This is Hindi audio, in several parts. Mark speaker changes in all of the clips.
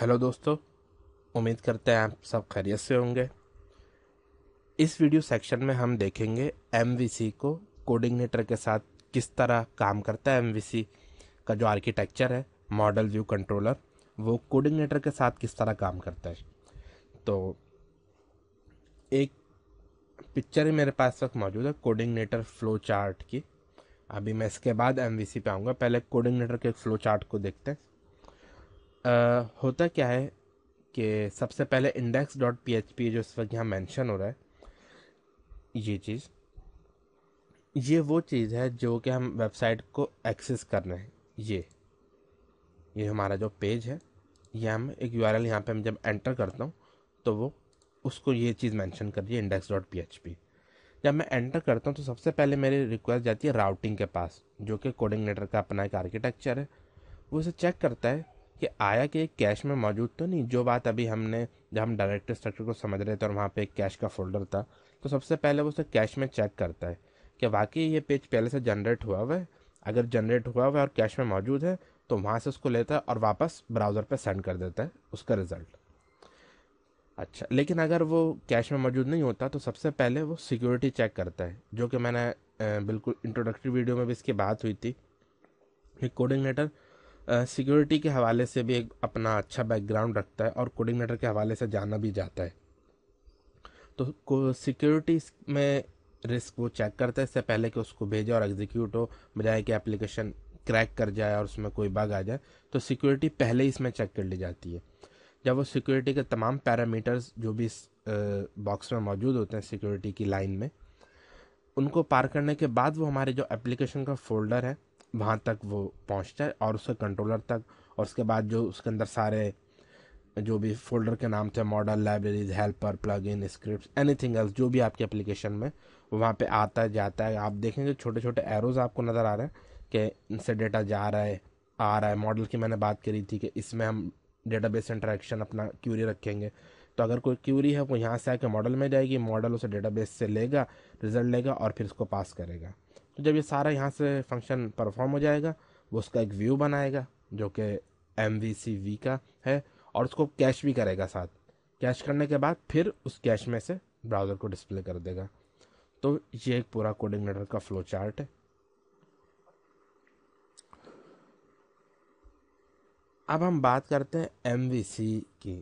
Speaker 1: हेलो दोस्तों उम्मीद करते हैं आप सब खैरियत से होंगे इस वीडियो सेक्शन में हम देखेंगे एम को कोडिंगनेटर के साथ किस तरह काम करता है एम का जो आर्किटेक्चर है मॉडल व्यू कंट्रोलर वो कोऑर्डिनेटर के साथ किस तरह काम करता है तो एक पिक्चर ही मेरे पास वक्त मौजूद है कोडिंगनेटर फ्लो चार्ट की अभी मैं इसके बाद एम वी सी पे आऊँगा पहले कोऑर्डिनेटर के फ्लो चार्ट को देखते हैं होता क्या है कि सबसे पहले index dot P H P जो इस वक्त यहाँ मैंशन हो रहा है ये चीज़ ये वो चीज़ है जो कि हम वेबसाइट को एक्सेस कर रहे हैं ये ये हमारा जो पेज है ये हम एक यू आर एल यहाँ पर मैं जब एंटर करता हूँ तो वो उसको ये चीज़ मैंशन कर रही index dot P H P जब मैं एंटर करता हूँ तो सबसे पहले मेरी रिक्वेस्ट जाती है राउटिंग के पास जो कि कोडिंग नेटर का अपना एक आर्किटेक्चर है वो उसे चेक करता है कि आया कि एक कैश में मौजूद तो नहीं जो बात अभी हमने जब हम डायरेक्ट स्ट्रक्चर को समझ रहे थे और वहाँ पे एक कैश का फोल्डर था तो सबसे पहले वो उसे कैश में चेक करता है कि वाकई ये पेज पहले से जनरेट हुआ हुआ है अगर जनरेट हुआ हुआ है और कैश में मौजूद है तो वहाँ से उसको लेता है और वापस ब्राउज़र पर सेंड कर देता है उसका रिज़ल्ट अच्छा लेकिन अगर वो कैश में मौजूद नहीं होता तो सबसे पहले वो सिक्योरिटी चेक करता है जो कि मैंने बिल्कुल इंट्रोडक्टरी वीडियो में भी इसकी बात हुई थी एक लेटर सिक्योरिटी के हवाले से भी एक अपना अच्छा बैकग्राउंड रखता है और कोऑर्डिनेटर के हवाले से जाना भी जाता है तो सिक्योरिटी में रिस्क वो चेक करता है इससे पहले कि उसको भेजे और एग्जीक्यूट हो बजाय कि एप्लीकेशन क्रैक कर जाए और उसमें कोई बग आ जाए तो सिक्योरिटी पहले ही इसमें चेक कर ली जाती है जब वो सिक्योरिटी के तमाम पैरामीटर्स जो भी इस बॉक्स में मौजूद होते हैं सिक्योरिटी की लाइन में उनको पार करने के बाद वो हमारे जो एप्लीकेशन का फोल्डर है वहाँ तक वो पहुँचता है और उसके कंट्रोलर तक और उसके बाद जो उसके अंदर सारे जो भी फोल्डर के नाम थे model libraries helper plug in script anything else जो भी आपके एप्लीकेशन में वो वहाँ पर आता है जाता है आप देखेंगे छोटे छोटे एरोज आपको नज़र आ रहे हैं कि इनसे डेटा जा रहा है आ रहा है मॉडल की मैंने बात करी थी कि इसमें हम डेटाबेस इंटरेक्शन अपना क्यूरी रखेंगे तो अगर कोई क्यूरी है वो यहाँ से आके मॉडल में जाएगी मॉडल उसे डेटाबेस से लेगा रिजल्ट लेगा और फिर उसको पास करेगा तो जब ये सारा यहाँ से फंक्शन परफॉर्म हो जाएगा वो उसका एक व्यू बनाएगा जो कि एम वी सी वी का है और उसको कैश भी करेगा साथ कैश करने के बाद फिर उस कैश में से ब्राउज़र को डिस्प्ले कर देगा तो ये एक पूरा कोडिंग लेटर का फ्लो चार्ट है अब हम बात करते हैं एम की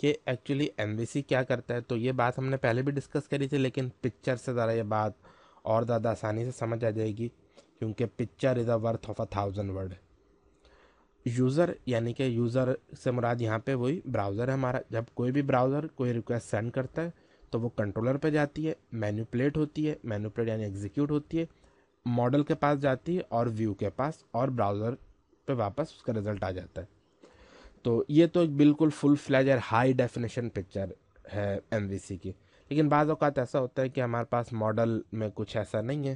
Speaker 1: कि एक्चुअली एम क्या करता है तो ये बात हमने पहले भी डिस्कस करी थी लेकिन पिक्चर से ज़रा ये बात और ज़्यादा आसानी से समझ आ जाएगी क्योंकि picture is a worth of a thousand word user यानी कि यूज़र से मुराद यहाँ पे वही ब्राउज़र है हमारा जब कोई भी ब्राउज़र कोई रिक्वेस्ट सेंड करता है तो वो कंट्रोलर पे जाती है मैन्यूपलेट होती है मैन्यूपलेट यानी एग्जीक्यूट होती है मॉडल के पास जाती है और व्यू के पास और ब्राउज़र पे वापस उसका रिजल्ट आ जाता है तो ये तो एक बिल्कुल फुल फ्लैज और हाई डेफिनेशन पिक्चर है एम की लेकिन बाद अवत ऐसा होता है कि हमारे पास मॉडल में कुछ ऐसा नहीं है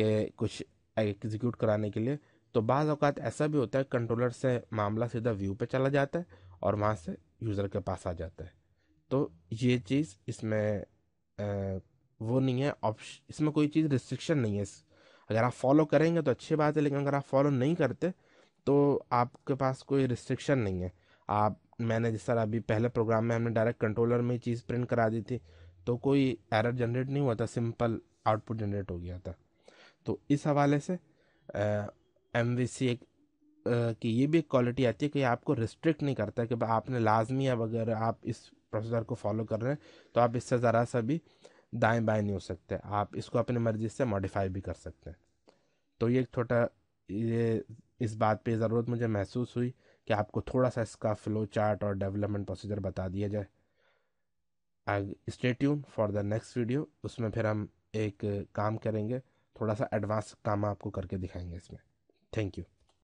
Speaker 1: कि कुछ एग्जीक्यूट कराने के लिए तो बाद अवत ऐसा भी होता है कंट्रोलर से मामला सीधा व्यू पे चला जाता है और वहाँ से यूज़र के पास आ जाता है तो ये चीज़ इसमें आ, वो नहीं है ऑप्शन इसमें कोई चीज़ रिस्ट्रिक्शन नहीं है अगर आप फॉलो करेंगे तो अच्छी बात है लेकिन अगर आप फॉलो नहीं करते तो आपके पास कोई रिस्ट्रिक्शन नहीं है आप मैंने जिस तरह अभी पहले प्रोग्राम में हमने डायरेक्ट कंट्रोलर में चीज़ प्रिंट करा दी थी तो कोई एरर जनरेट नहीं हुआ था सिंपल आउटपुट जनरेट हो गया था तो इस हवाले से एम वी सी एक कि की ये भी एक क्वालिटी आती है कि आपको रिस्ट्रिक्ट नहीं करता कि आपने लाजमी अब अगर आप इस प्रोसीजर को फॉलो कर रहे हैं तो आप इससे ज़रा सा भी दाएं बाएं नहीं हो सकते आप इसको अपनी मर्ज़ी से मॉडिफाई भी कर सकते हैं तो ये एक छोटा ये इस बात पे ज़रूरत मुझे महसूस हुई कि आपको थोड़ा सा इसका फ्लो चार्ट और डेवलपमेंट प्रोसीजर बता दिया जाए stay tune for the next video उसमें फिर हम एक काम करेंगे थोड़ा सा एडवांस काम आपको करके दिखाएंगे इसमें थैंक यू